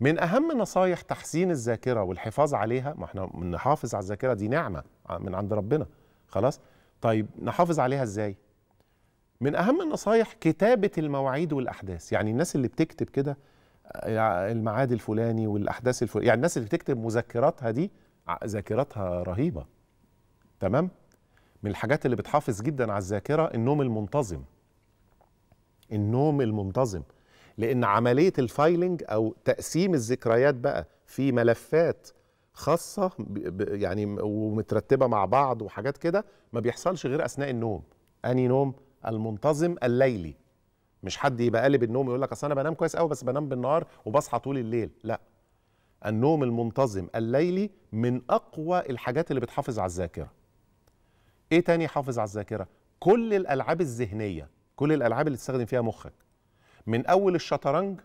من أهم نصايح تحسين الذاكرة والحفاظ عليها ما احنا نحافظ على الذاكرة دي نعمة من عند ربنا خلاص طيب نحافظ عليها ازاي من أهم النصايح كتابة المواعيد والأحداث يعني الناس اللي بتكتب كده آه، الميعاد الفلاني والأحداث الفلاني يعني الناس اللي بتكتب مذكراتها دي ذاكرتها رهيبة تمام من الحاجات اللي بتحافظ جدا على الذاكرة النوم المنتظم النوم المنتظم لان عمليه الفايلنج او تقسيم الذكريات بقى في ملفات خاصه يعني ومترتبه مع بعض وحاجات كده ما بيحصلش غير اثناء النوم اني نوم المنتظم الليلي مش حد يبقى قالب النوم يقول لك اصل انا بنام كويس قوي بس بنام بالنهار وبصحى طول الليل لا النوم المنتظم الليلي من اقوى الحاجات اللي بتحافظ على الذاكره ايه تاني يحافظ على الذاكره كل الالعاب الذهنيه كل الالعاب اللي تستخدم فيها مخك من اول الشطرنج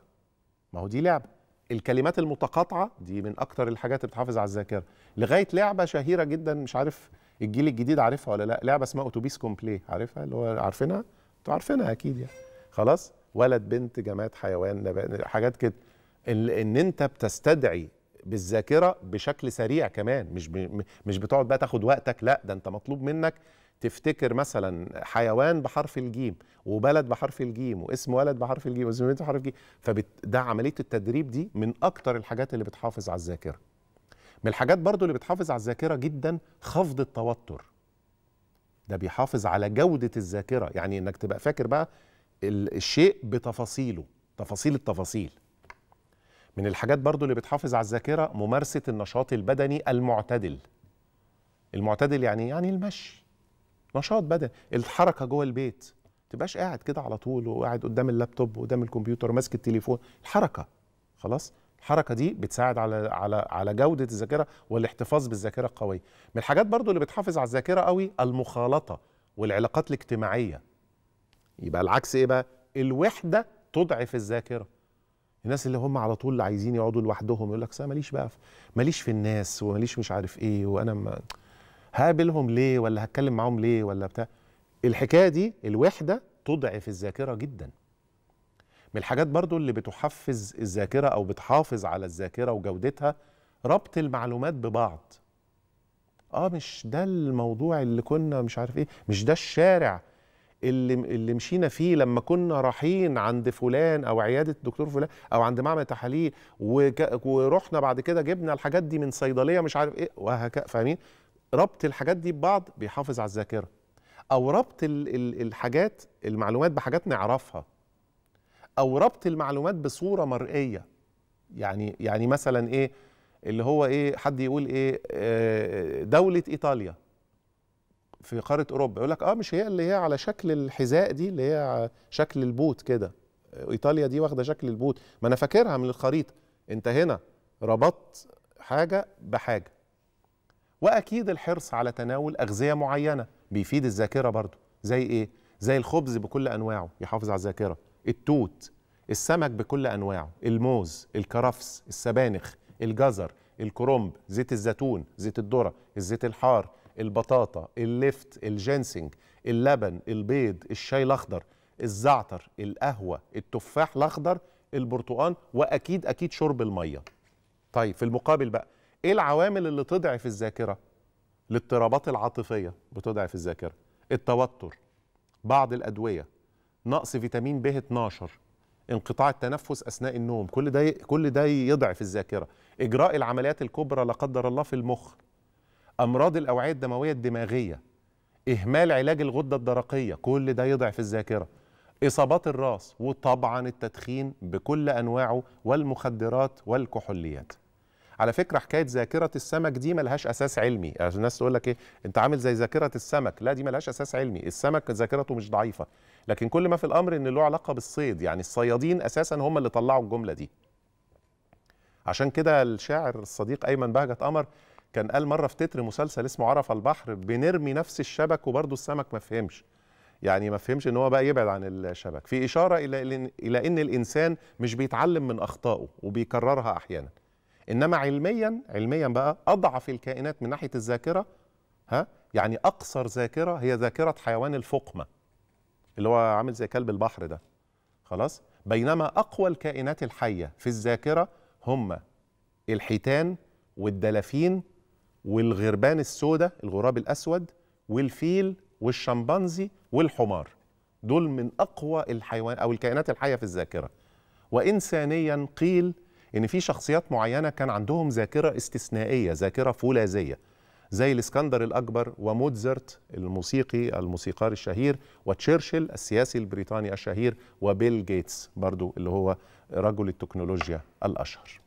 ما هو دي لعبه الكلمات المتقاطعه دي من اكتر الحاجات اللي بتحافظ على الذاكره لغايه لعبه شهيره جدا مش عارف الجيل الجديد عارفها ولا لا لعبه اسمها اتوبيس كومبلي عارفها اللي هو عارفينها انتوا عارفينها اكيد يعني خلاص ولد بنت جماد حيوان حاجات كده ان انت بتستدعي بالذاكره بشكل سريع كمان مش مش بتقعد بقى تاخد وقتك لا ده انت مطلوب منك تفتكر مثلا حيوان بحرف الجيم وبلد بحرف الجيم واسم ولد بحرف الجيم واسم بنت بحرف الجيم فده عمليه التدريب دي من اكتر الحاجات اللي بتحافظ على الذاكره من الحاجات برضو اللي بتحافظ على الذاكره جدا خفض التوتر ده بيحافظ على جوده الذاكره يعني انك تبقى فاكر بقى الشيء بتفاصيله تفاصيل التفاصيل من الحاجات برضو اللي بتحافظ على الذاكره ممارسه النشاط البدني المعتدل المعتدل يعني يعني المشي نشاط بدني الحركه جوه البيت ما تبقاش قاعد كده على طول وقاعد قدام اللابتوب وقدام الكمبيوتر ماسك التليفون الحركه خلاص الحركه دي بتساعد على على على جوده الذاكره والاحتفاظ بالذاكره القويه من الحاجات برضو اللي بتحافظ على الذاكره قوي المخالطه والعلاقات الاجتماعيه يبقى العكس ايه بقى الوحده تضعف الذاكره الناس اللي هم على طول عايزين يقعدوا لوحدهم يقول لك ماليش بقى ماليش في الناس وماليش مش عارف ايه وانا ما هقابلهم ليه ولا هتكلم معاهم ليه ولا بتاع الحكايه دي الوحده تضعف الذاكره جدا من الحاجات برضو اللي بتحفز الذاكره او بتحافظ على الذاكره وجودتها ربط المعلومات ببعض اه مش ده الموضوع اللي كنا مش عارف ايه مش ده الشارع اللي اللي مشينا فيه لما كنا رايحين عند فلان او عياده دكتور فلان او عند معمل تحاليل ورحنا بعد كده جبنا الحاجات دي من صيدليه مش عارف ايه وهكذا فاهمين ربط الحاجات دي ببعض بيحافظ على الذاكره او ربط الحاجات المعلومات بحاجات نعرفها او ربط المعلومات بصوره مرئيه يعني يعني مثلا ايه اللي هو ايه حد يقول ايه دوله ايطاليا في قاره اوروبا يقول لك اه مش هي اللي هي على شكل الحذاء دي اللي هي شكل البوت كده ايطاليا دي واخده شكل البوت ما انا فاكرها من الخريطه انت هنا ربطت حاجه بحاجه واكيد الحرص على تناول اغذيه معينه بيفيد الذاكره برضو زي ايه زي الخبز بكل انواعه يحافظ على الذاكره التوت السمك بكل انواعه الموز الكرفس السبانخ الجزر الكرنب زيت الزيتون زيت الذره الزيت الحار البطاطا اللفت الجينسنج اللبن البيض الشاي الاخضر الزعتر القهوه التفاح الاخضر البرتقال واكيد اكيد شرب الميه طيب في المقابل بقى ايه العوامل اللي تضعف الذاكره الاضطرابات العاطفيه بتضعف الذاكره التوتر بعض الادويه نقص فيتامين ب 12 انقطاع التنفس اثناء النوم كل ده كل ده يضعف الذاكره اجراء العمليات الكبرى لا قدر الله في المخ امراض الاوعيه الدمويه الدماغيه اهمال علاج الغده الدرقيه كل ده يضعف الذاكره اصابات الراس وطبعا التدخين بكل انواعه والمخدرات والكحوليات على فكره حكايه ذاكره السمك دي ملهاش اساس علمي يعني الناس تقول لك ايه انت عامل زي ذاكره السمك لا دي ملهاش اساس علمي السمك ذاكرته مش ضعيفه لكن كل ما في الامر ان له علاقه بالصيد يعني الصيادين اساسا هم اللي طلعوا الجمله دي عشان كده الشاعر الصديق ايمن بهجت قمر كان قال مره في تتر مسلسل اسمه عرف البحر بنرمي نفس الشبك وبرضه السمك ما فهمش يعني ما فهمش ان هو بقى يبعد عن الشبك في اشاره الى الى ان الانسان مش بيتعلم من اخطائه وبيكررها احيانا انما علميا علميا بقى اضعف الكائنات من ناحيه الذاكره ها يعني اقصر ذاكره هي ذاكره حيوان الفقمه اللي هو عامل زي كلب البحر ده خلاص بينما اقوى الكائنات الحيه في الذاكره هم الحيتان والدلافين والغربان السوداء الغراب الاسود والفيل والشمبانزي والحمار دول من اقوى الحيوان او الكائنات الحيه في الذاكره وانسانيا قيل ان في شخصيات معينه كان عندهم ذاكره استثنائيه ذاكره فولاذيه زي الاسكندر الاكبر وموتزرت الموسيقي الموسيقار الشهير وتشرشل السياسي البريطاني الشهير وبيل جيتس برضو اللي هو رجل التكنولوجيا الاشهر